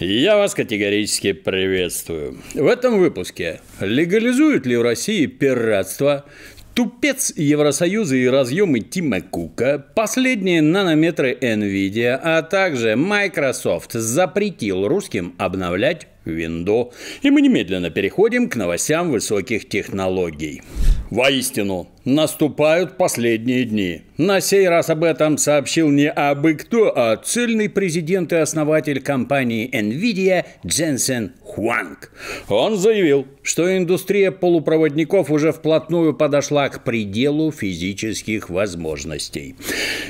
Я вас категорически приветствую. В этом выпуске легализуют ли в России пиратство, Тупец Евросоюза и разъемы Тима Кука, последние нанометры NVIDIA, а также Microsoft запретил русским обновлять Виндо, и мы немедленно переходим к новостям высоких технологий. Воистину, наступают последние дни. На сей раз об этом сообщил не абы кто, а цельный президент и основатель компании NVIDIA Дженсен Хуанг. Он заявил, что индустрия полупроводников уже вплотную подошла к пределу физических возможностей.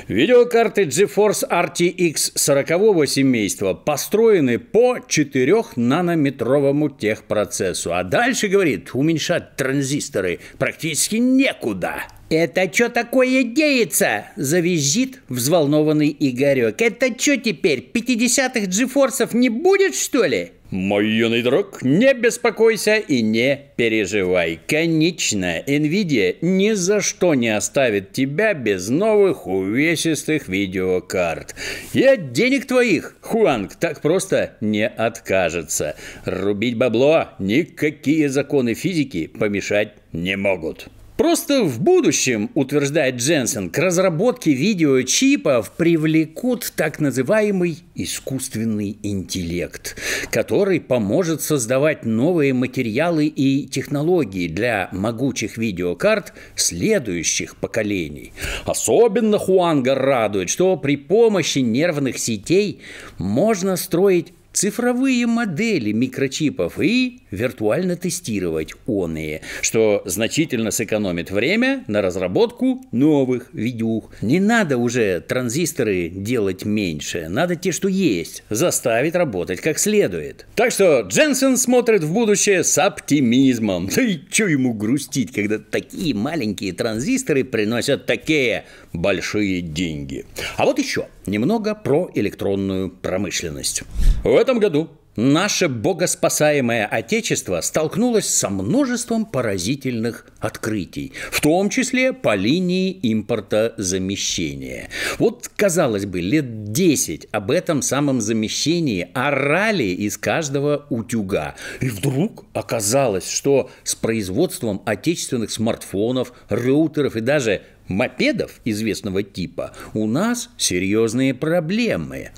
Видеокарты GeForce RTX 40 семейства построены по 4 нано нанометровому техпроцессу. А дальше, говорит, уменьшать транзисторы практически некуда. «Это что такое деется?» – завизжит взволнованный Игорек. «Это что теперь, 50-х джифорсов не будет, что ли?» Мой юный друг, не беспокойся и не переживай. Конечно, Nvidia ни за что не оставит тебя без новых увесистых видеокарт. И от денег твоих Хуанг так просто не откажется. Рубить бабло никакие законы физики помешать не могут. Просто в будущем, утверждает Дженсен, к разработке видеочипов привлекут так называемый искусственный интеллект, который поможет создавать новые материалы и технологии для могучих видеокарт следующих поколений. Особенно Хуанга радует, что при помощи нервных сетей можно строить цифровые модели микрочипов и виртуально тестировать оные, что значительно сэкономит время на разработку новых видюх. Не надо уже транзисторы делать меньше, надо те, что есть, заставить работать как следует. Так что Дженсен смотрит в будущее с оптимизмом. Да и чё ему грустить, когда такие маленькие транзисторы приносят такие большие деньги. А вот еще немного про электронную промышленность. В этом этом году наше богоспасаемое Отечество столкнулось со множеством поразительных открытий, в том числе по линии импортозамещения. Вот, казалось бы, лет 10 об этом самом замещении орали из каждого утюга. И вдруг оказалось, что с производством отечественных смартфонов, роутеров и даже мопедов известного типа у нас серьезные проблемы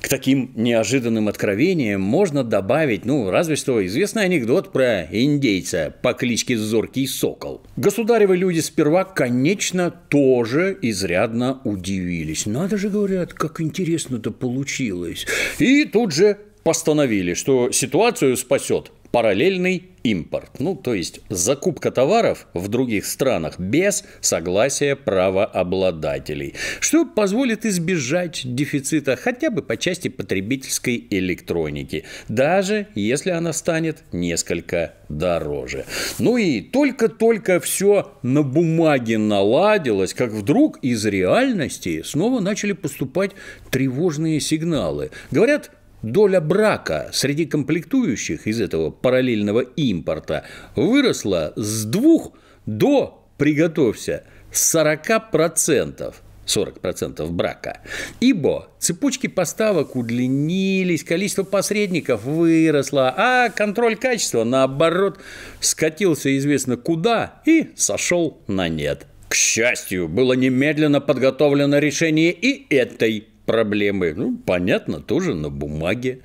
к таким неожиданным откровениям можно добавить, ну, разве что известный анекдот про индейца по кличке Зоркий Сокол. Государевы люди сперва, конечно, тоже изрядно удивились. Надо же, говорят, как интересно это получилось. И тут же постановили, что ситуацию спасет параллельный импорт, ну то есть закупка товаров в других странах без согласия правообладателей, что позволит избежать дефицита хотя бы по части потребительской электроники, даже если она станет несколько дороже. Ну и только-только все на бумаге наладилось, как вдруг из реальности снова начали поступать тревожные сигналы. Говорят, доля брака среди комплектующих из этого параллельного импорта выросла с двух до, приготовься, 40%. 40% брака. Ибо цепочки поставок удлинились, количество посредников выросло, а контроль качества, наоборот, скатился известно куда и сошел на нет. К счастью, было немедленно подготовлено решение и этой проблемы, ну, понятно, тоже на бумаге,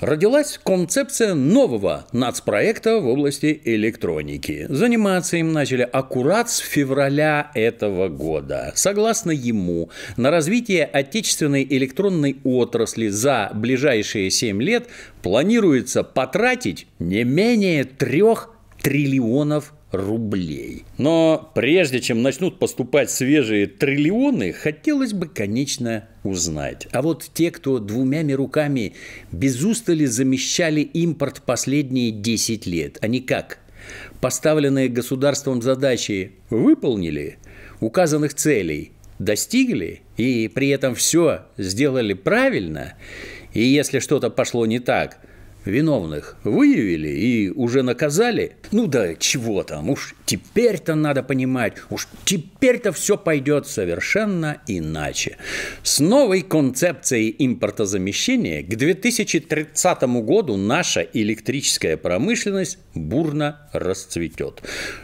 родилась концепция нового нацпроекта в области электроники. Заниматься им начали аккурат с февраля этого года. Согласно ему, на развитие отечественной электронной отрасли за ближайшие 7 лет планируется потратить не менее 3 триллионов рублей. Но прежде чем начнут поступать свежие триллионы, хотелось бы, конечно, узнать. А вот те, кто двумя руками без устали замещали импорт последние 10 лет, они как? Поставленные государством задачи выполнили? Указанных целей достигли? И при этом все сделали правильно? И если что-то пошло не так – виновных выявили и уже наказали, ну да чего там, уж теперь-то надо понимать, уж теперь-то все пойдет совершенно иначе. С новой концепцией импортозамещения к 2030 году наша электрическая промышленность бурно расцветет.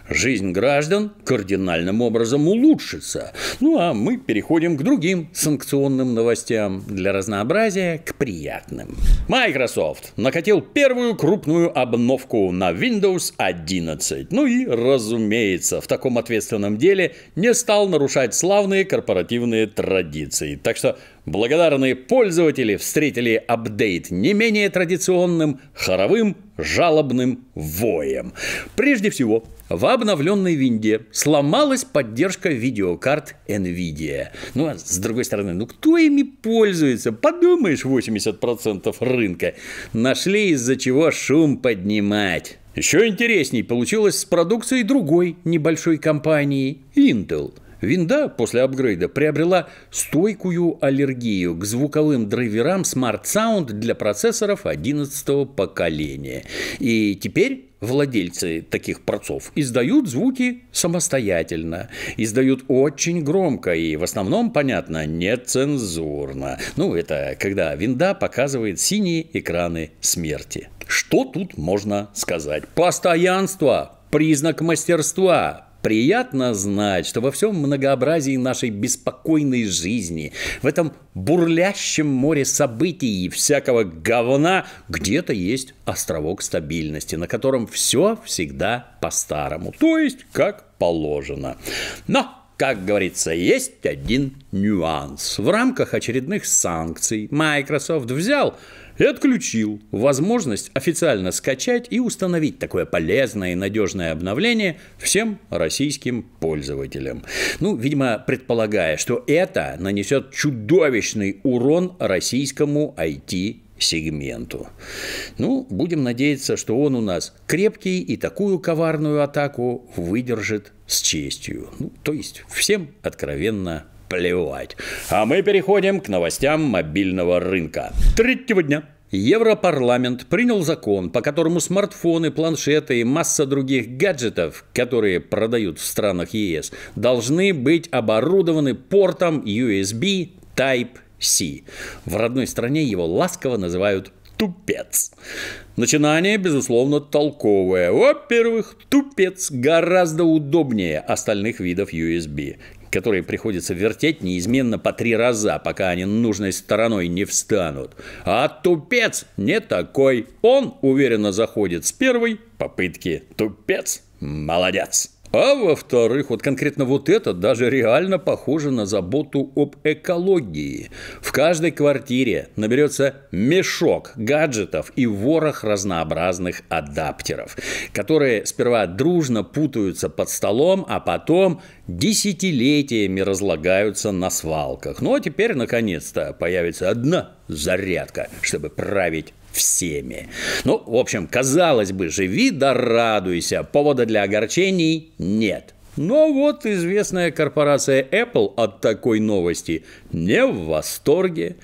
Жизнь граждан кардинальным образом улучшится. Ну а мы переходим к другим санкционным новостям. Для разнообразия к приятным. Microsoft накатил прокатил первую крупную обновку на Windows 11. Ну и, разумеется, в таком ответственном деле не стал нарушать славные корпоративные традиции. Так что Благодарные пользователи встретили апдейт не менее традиционным хоровым жалобным воем. Прежде всего, в обновленной винде сломалась поддержка видеокарт NVIDIA. Ну а с другой стороны, ну кто ими пользуется? Подумаешь, 80% рынка. Нашли из-за чего шум поднимать. Еще интересней получилось с продукцией другой небольшой компании – Intel – Винда после апгрейда приобрела стойкую аллергию к звуковым драйверам Smart Sound для процессоров 11 поколения. И теперь владельцы таких процов издают звуки самостоятельно, издают очень громко и в основном, понятно, нецензурно. Ну, это когда винда показывает синие экраны смерти. Что тут можно сказать? Постоянство – признак мастерства, Приятно знать, что во всем многообразии нашей беспокойной жизни, в этом бурлящем море событий и всякого говна, где-то есть островок стабильности, на котором все всегда по-старому, то есть как положено. Но как говорится, есть один нюанс. В рамках очередных санкций Microsoft взял и отключил возможность официально скачать и установить такое полезное и надежное обновление всем российским пользователям. Ну, видимо, предполагая, что это нанесет чудовищный урон российскому IT сегменту. Ну, будем надеяться, что он у нас крепкий и такую коварную атаку выдержит с честью. Ну, то есть всем откровенно плевать. А мы переходим к новостям мобильного рынка. Третьего дня Европарламент принял закон, по которому смартфоны, планшеты и масса других гаджетов, которые продают в странах ЕС, должны быть оборудованы портом USB Type Си. В родной стране его ласково называют тупец. Начинание, безусловно, толковое. Во-первых, тупец гораздо удобнее остальных видов USB, которые приходится вертеть неизменно по три раза, пока они нужной стороной не встанут. А тупец не такой. Он уверенно заходит с первой попытки. Тупец молодец. А во-вторых, вот конкретно вот это даже реально похоже на заботу об экологии. В каждой квартире наберется мешок гаджетов и ворох разнообразных адаптеров, которые сперва дружно путаются под столом, а потом десятилетиями разлагаются на свалках. Ну а теперь, наконец-то, появится одна зарядка, чтобы править всеми. Ну, в общем, казалось бы, живи да радуйся, повода для огорчений нет. Но вот известная корпорация Apple от такой новости не в восторге.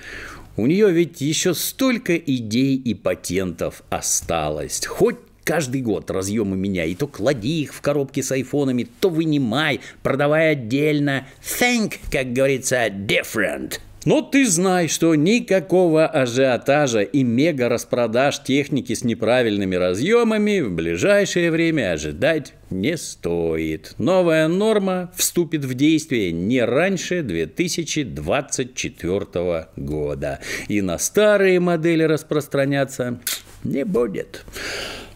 У нее ведь еще столько идей и патентов осталось. Хоть Каждый год разъемы меня, и то клади их в коробки с айфонами, то вынимай, продавай отдельно. Think, как говорится, different – но ты знай, что никакого ажиотажа и мега распродаж техники с неправильными разъемами в ближайшее время ожидать не стоит. Новая норма вступит в действие не раньше 2024 года. И на старые модели распространяться не будет.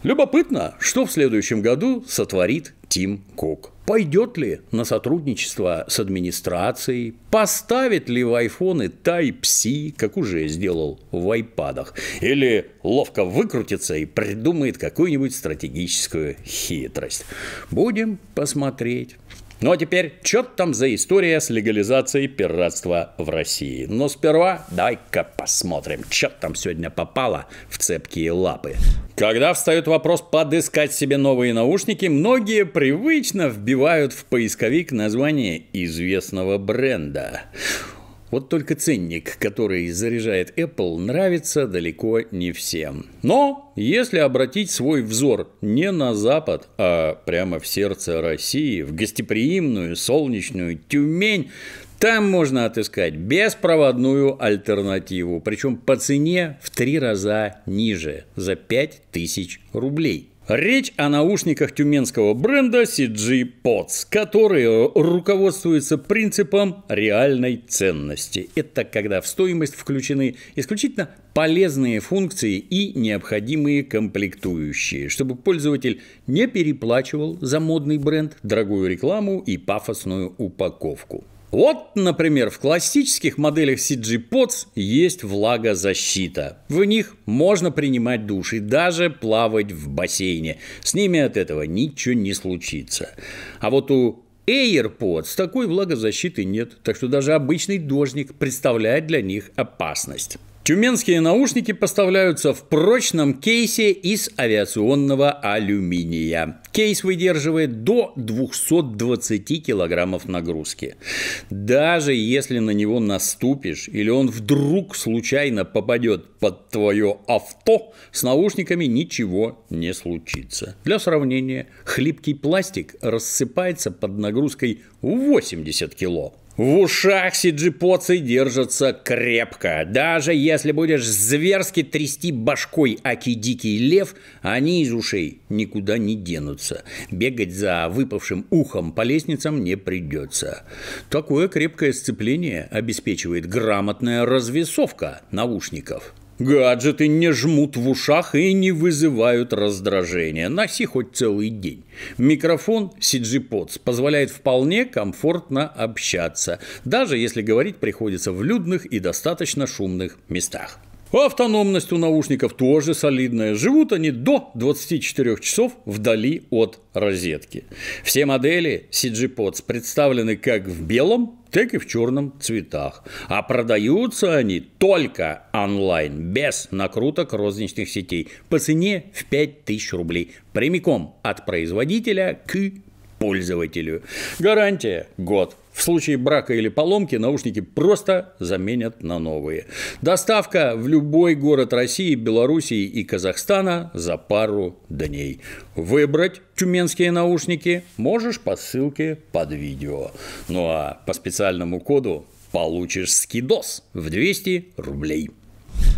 Любопытно, что в следующем году сотворит Тим Кук. Пойдет ли на сотрудничество с администрацией? Поставит ли в айфоны Type-C, как уже сделал в айпадах? Или ловко выкрутится и придумает какую-нибудь стратегическую хитрость? Будем посмотреть. Ну а теперь, что там за история с легализацией пиратства в России? Но сперва дай ка посмотрим, что там сегодня попало в цепкие лапы. Когда встает вопрос подыскать себе новые наушники, многие привычно вбивают в поисковик название известного бренда. Вот только ценник, который заряжает Apple, нравится далеко не всем. Но если обратить свой взор не на Запад, а прямо в сердце России, в гостеприимную солнечную Тюмень, там можно отыскать беспроводную альтернативу, причем по цене в три раза ниже, за 5000 рублей. Речь о наушниках тюменского бренда CG Pods, которые руководствуются принципом реальной ценности. Это когда в стоимость включены исключительно полезные функции и необходимые комплектующие, чтобы пользователь не переплачивал за модный бренд, дорогую рекламу и пафосную упаковку. Вот, например, в классических моделях CG Pods есть влагозащита. В них можно принимать душ и даже плавать в бассейне. С ними от этого ничего не случится. А вот у AirPods такой влагозащиты нет, так что даже обычный дождик представляет для них опасность. Тюменские наушники поставляются в прочном кейсе из авиационного алюминия. Кейс выдерживает до 220 килограммов нагрузки. Даже если на него наступишь или он вдруг случайно попадет под твое авто, с наушниками ничего не случится. Для сравнения, хлипкий пластик рассыпается под нагрузкой 80 кило. В ушах сиджипоцы держатся крепко. Даже если будешь зверски трясти башкой аки-дикий лев, они из ушей никуда не денутся. Бегать за выпавшим ухом по лестницам не придется. Такое крепкое сцепление обеспечивает грамотная развесовка наушников – Гаджеты не жмут в ушах и не вызывают раздражения. Носи хоть целый день. Микрофон CG Pods позволяет вполне комфортно общаться, даже если говорить приходится в людных и достаточно шумных местах. А автономность у наушников тоже солидная. Живут они до 24 часов вдали от розетки. Все модели CG Pods представлены как в белом, так и в черном цветах. А продаются они только онлайн, без накруток розничных сетей, по цене в 5000 рублей, прямиком от производителя к пользователю. Гарантия – год. В случае брака или поломки наушники просто заменят на новые. Доставка в любой город России, Белоруссии и Казахстана за пару дней. Выбрать тюменские наушники можешь по ссылке под видео. Ну а по специальному коду получишь скидос в 200 рублей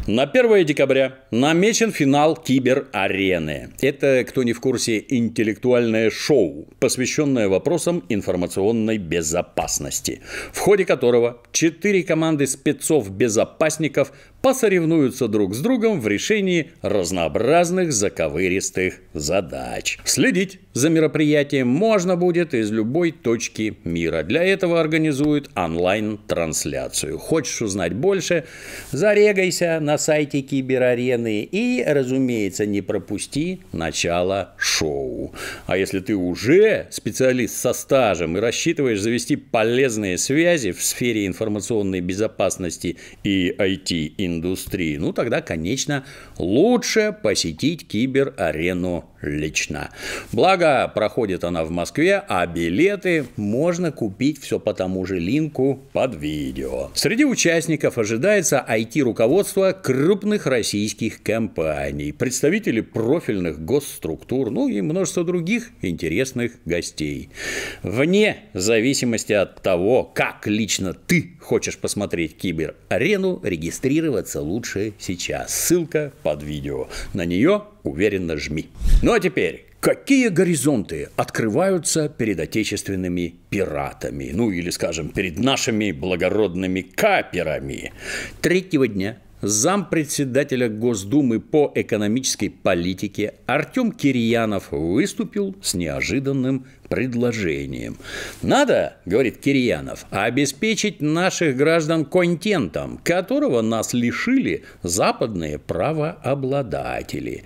на 1 декабря намечен финал киберарены. Это, кто не в курсе, интеллектуальное шоу, посвященное вопросам информационной безопасности, в ходе которого четыре команды спецов-безопасников посоревнуются друг с другом в решении разнообразных заковыристых задач. Следить за мероприятием можно будет из любой точки мира. Для этого организуют онлайн-трансляцию. Хочешь узнать больше? Зарегайся на сайте Киберарены и, разумеется, не пропусти начало шоу. А если ты уже специалист со стажем и рассчитываешь завести полезные связи в сфере информационной безопасности и IT-индустрии, индустрии, ну тогда, конечно, лучше посетить киберарену лично. Благо, проходит она в Москве, а билеты можно купить все по тому же линку под видео. Среди участников ожидается IT-руководство крупных российских компаний, представители профильных госструктур, ну и множество других интересных гостей. Вне зависимости от того, как лично ты хочешь посмотреть кибер-арену, регистрироваться лучше сейчас. Ссылка под видео. На нее уверенно жми. Ну а теперь, Какие горизонты открываются перед отечественными пиратами? Ну или, скажем, перед нашими благородными каперами? Третьего дня зампредседателя Госдумы по экономической политике Артем Кирьянов выступил с неожиданным предложением. Надо, говорит Кирьянов, обеспечить наших граждан контентом, которого нас лишили западные правообладатели.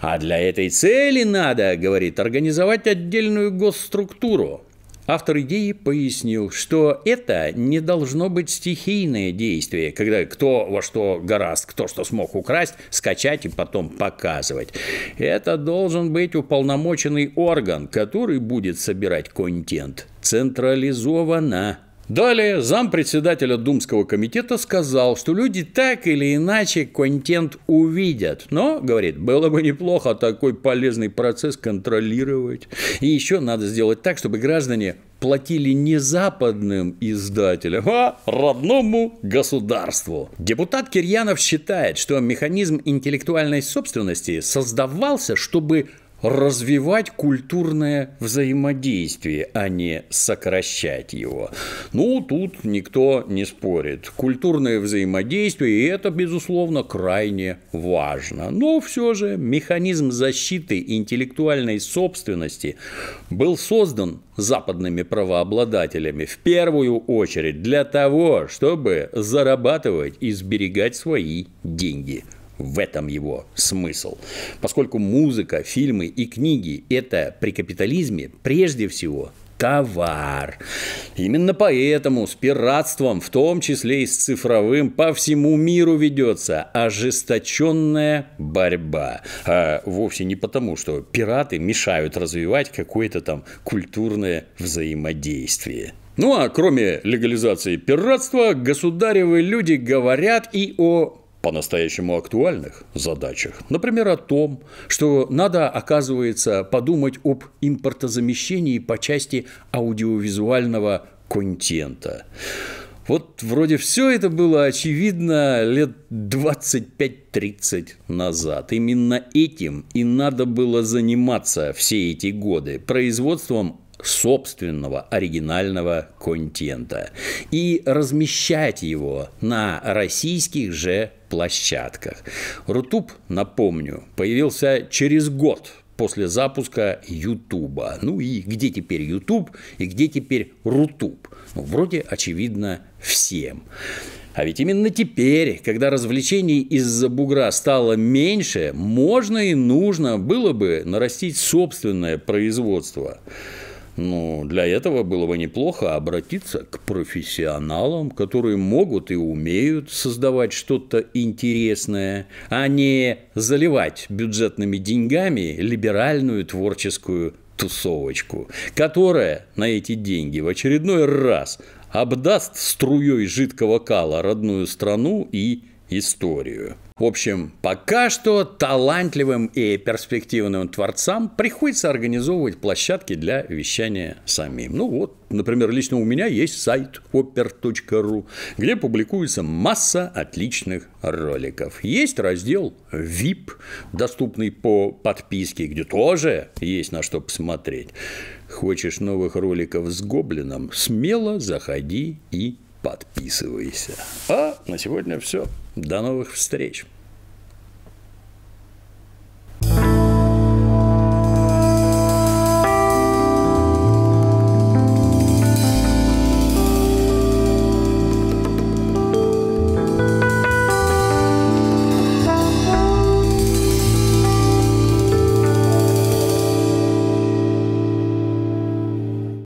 А для этой цели надо, говорит, организовать отдельную госструктуру, Автор идеи пояснил, что это не должно быть стихийное действие, когда кто во что гораст, кто что смог украсть, скачать и потом показывать. Это должен быть уполномоченный орган, который будет собирать контент централизованно. Далее зам председателя Думского комитета сказал, что люди так или иначе контент увидят. Но, говорит, было бы неплохо такой полезный процесс контролировать. И еще надо сделать так, чтобы граждане платили не западным издателям, а родному государству. Депутат Кирьянов считает, что механизм интеллектуальной собственности создавался, чтобы развивать культурное взаимодействие, а не сокращать его. Ну, тут никто не спорит. Культурное взаимодействие, и это, безусловно, крайне важно. Но все же механизм защиты интеллектуальной собственности был создан западными правообладателями в первую очередь для того, чтобы зарабатывать и сберегать свои деньги. В этом его смысл. Поскольку музыка, фильмы и книги – это при капитализме прежде всего товар. Именно поэтому с пиратством, в том числе и с цифровым, по всему миру ведется ожесточенная борьба. А вовсе не потому, что пираты мешают развивать какое-то там культурное взаимодействие. Ну а кроме легализации пиратства, государевы люди говорят и о по-настоящему актуальных задачах. Например, о том, что надо, оказывается, подумать об импортозамещении по части аудиовизуального контента. Вот вроде все это было очевидно лет 25-30 назад. Именно этим и надо было заниматься все эти годы. Производством собственного оригинального контента и размещать его на российских же площадках. Рутуб, напомню, появился через год после запуска Ютуба. Ну и где теперь Ютуб и где теперь Рутуб? Ну, вроде очевидно всем. А ведь именно теперь, когда развлечений из-за бугра стало меньше, можно и нужно было бы нарастить собственное производство. Но ну, для этого было бы неплохо обратиться к профессионалам, которые могут и умеют создавать что-то интересное, а не заливать бюджетными деньгами либеральную творческую тусовочку, которая на эти деньги в очередной раз обдаст струей жидкого кала родную страну и историю. В общем, пока что талантливым и перспективным творцам приходится организовывать площадки для вещания самим. Ну вот, например, лично у меня есть сайт oper.ru, где публикуется масса отличных роликов. Есть раздел VIP, доступный по подписке, где тоже есть на что посмотреть. Хочешь новых роликов с гоблином? Смело заходи и подписывайся. А на сегодня все. До новых встреч!